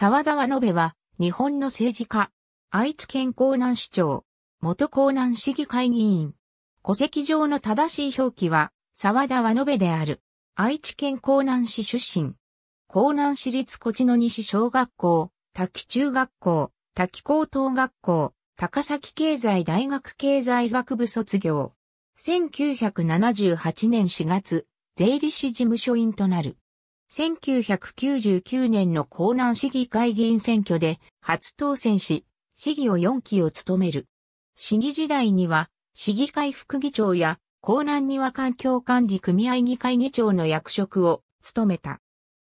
沢田は延は、日本の政治家。愛知県江南市長。元江南市議会議員。戸籍上の正しい表記は、沢田は延である。愛知県江南市出身。江南市立小地の西小学校、滝中学校、滝高等学校、高崎経済大学経済学部卒業。1978年4月、税理士事務所員となる。1999年の江南市議会議員選挙で初当選し、市議を4期を務める。市議時代には、市議会副議長や、江南庭環境管理組合議会議長の役職を務めた。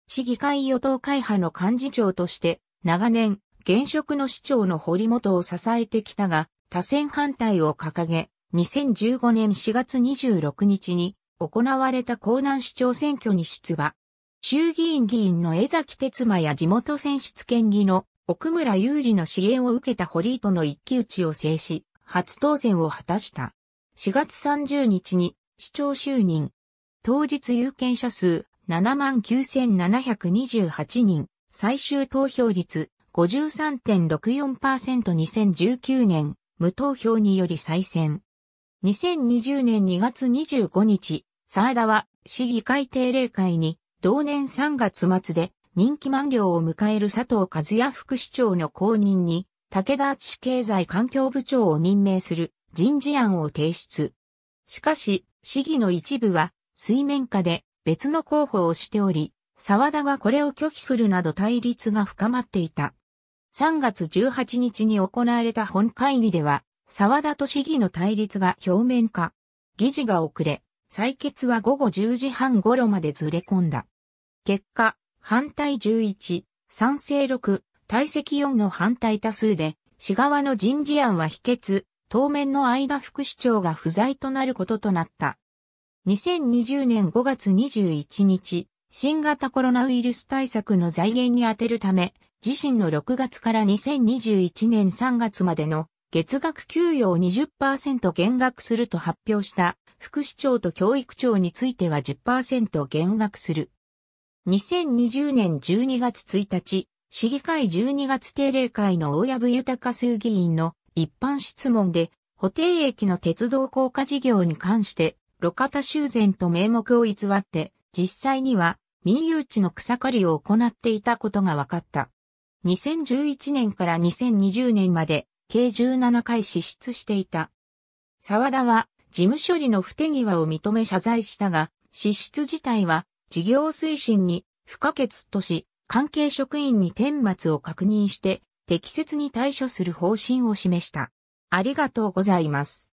市議会与党会派の幹事長として、長年、現職の市長の堀本を支えてきたが、多選反対を掲げ、2015年4月26日に行われた江南市長選挙に出馬。衆議院議員の江崎哲馬や地元選出県議の奥村雄二の支援を受けた堀井との一騎打ちを制し、初当選を果たした。4月30日に市長就任。当日有権者数79,728人、最終投票率 53.64%2019 年、無投票により再選。2020年2月25日、沢田は市議会定例会に同年3月末で任期満了を迎える佐藤和也副市長の後任に、武田地経済環境部長を任命する人事案を提出。しかし、市議の一部は水面下で別の候補をしており、沢田がこれを拒否するなど対立が深まっていた。3月18日に行われた本会議では、沢田と市議の対立が表面化。議事が遅れ、採決は午後10時半頃までずれ込んだ。結果、反対11、賛成6、退席4の反対多数で、市側の人事案は否決、当面の間副市長が不在となることとなった。2020年5月21日、新型コロナウイルス対策の財源に充てるため、自身の6月から2021年3月までの月額給与を20%減額すると発表した副市長と教育長については10%減額する。2020年12月1日、市議会12月定例会の大藪豊衆議院の一般質問で、補定駅の鉄道高架事業に関して、路肩修繕と名目を偽って、実際には民有地の草刈りを行っていたことが分かった。2011年から2020年まで計17回支出していた。沢田は事務処理の不手際を認め謝罪したが、支出自体は事業推進に不可欠とし、関係職員に顛末を確認して適切に対処する方針を示した。ありがとうございます。